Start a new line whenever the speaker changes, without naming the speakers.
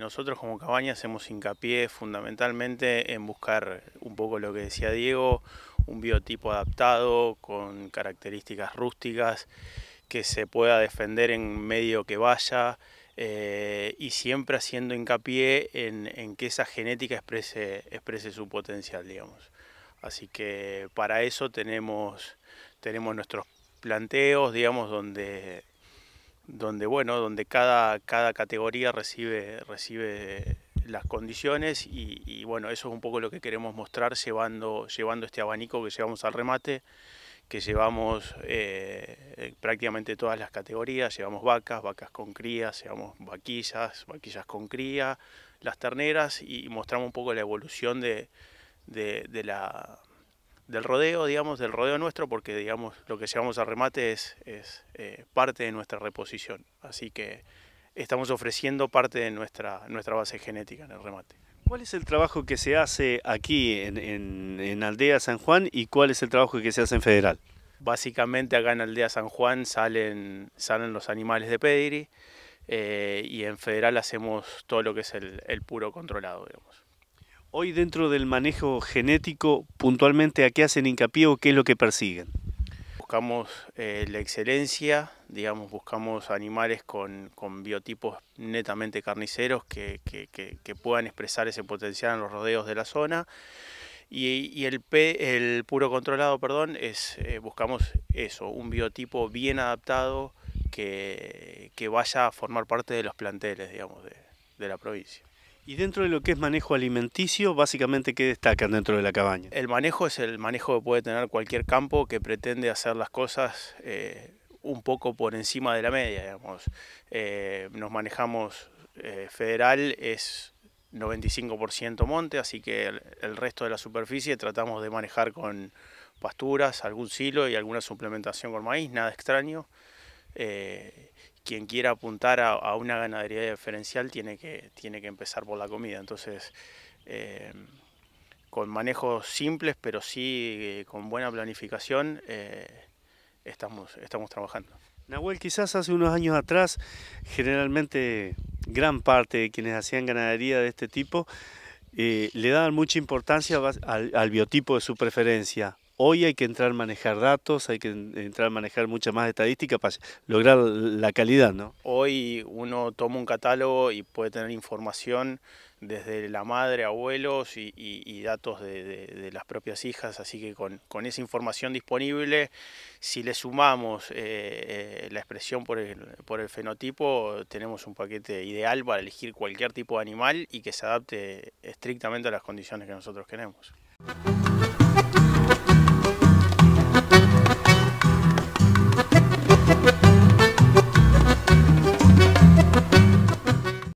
Nosotros como Cabaña hacemos hincapié fundamentalmente en buscar un poco lo que decía Diego, un biotipo adaptado con características rústicas que se pueda defender en medio que vaya eh, y siempre haciendo hincapié en, que esa genética exprese, exprese, su potencial, digamos. Así que para eso tenemos, tenemos nuestros planteos, digamos, donde donde bueno, donde cada, cada categoría recibe, recibe las condiciones y, bueno, eso es un poco lo que queremos mostrar llevando, llevando este abanico que llevamos al remate, que llevamos eh, prácticamente todas las categorías, llevamos vacas, vacas con crías, llevamos vaquillas, vaquillas con cría, las terneras y mostramos un poco la evolución de, de la del rodeo, digamos, del rodeo nuestro, porque digamos lo que llevamos a remate es, es eh, parte de nuestra reposición. Así que estamos ofreciendo parte de nuestra, nuestra base genética en el remate.
¿Cuál es el trabajo que se hace aquí en, Aldea San Juan y cuál es el trabajo que se hace en Federal? Básicamente acá en Aldea San Juan
salen, salen los animales de Pedri eh, y en Federal hacemos todo lo que es el, el puro controlado, digamos.
Hoy dentro del manejo genético, puntualmente, ¿a qué hacen hincapié o qué es lo que persiguen?
Buscamos eh, la excelencia, digamos, buscamos animales con, biotipos netamente carniceros que, puedan expresar ese potencial en los rodeos de la zona. Y, el, P, el puro controlado, perdón, es eh, buscamos eso, un biotipo bien adaptado que, vaya a formar parte de los planteles, digamos, de la provincia.
Y dentro de lo que es manejo alimenticio, básicamente, ¿qué destacan dentro de la cabaña?
El manejo es el manejo que puede tener cualquier campo que pretende hacer las cosas eh, un poco por encima de la media, digamos. Eh, nos manejamos eh, federal, es 95% monte, así que el resto de la superficie tratamos de manejar con pasturas, algún silo y alguna suplementación con maíz, nada extraño. Eh, quien quiera apuntar a, una ganadería diferencial tiene que, tiene que empezar por la comida. Entonces, eh, con manejos simples, pero sí eh, con buena planificación, estamos, estamos trabajando.
Nahuel, quizás hace unos años atrás, generalmente gran parte de quienes hacían ganadería de este tipo le daban mucha importancia al biotipo de su preferencia. Hoy hay que entrar a manejar datos, hay que entrar a manejar mucha más estadística para lograr la calidad, ¿no?
Hoy uno toma un catálogo y puede tener información desde la madre, abuelos y, datos de, las propias hijas, así que con, esa información disponible, si le sumamos eh, eh, la expresión por el, por el, fenotipo, tenemos un paquete ideal para elegir cualquier tipo de animal y que se adapte estrictamente a las condiciones que nosotros queremos.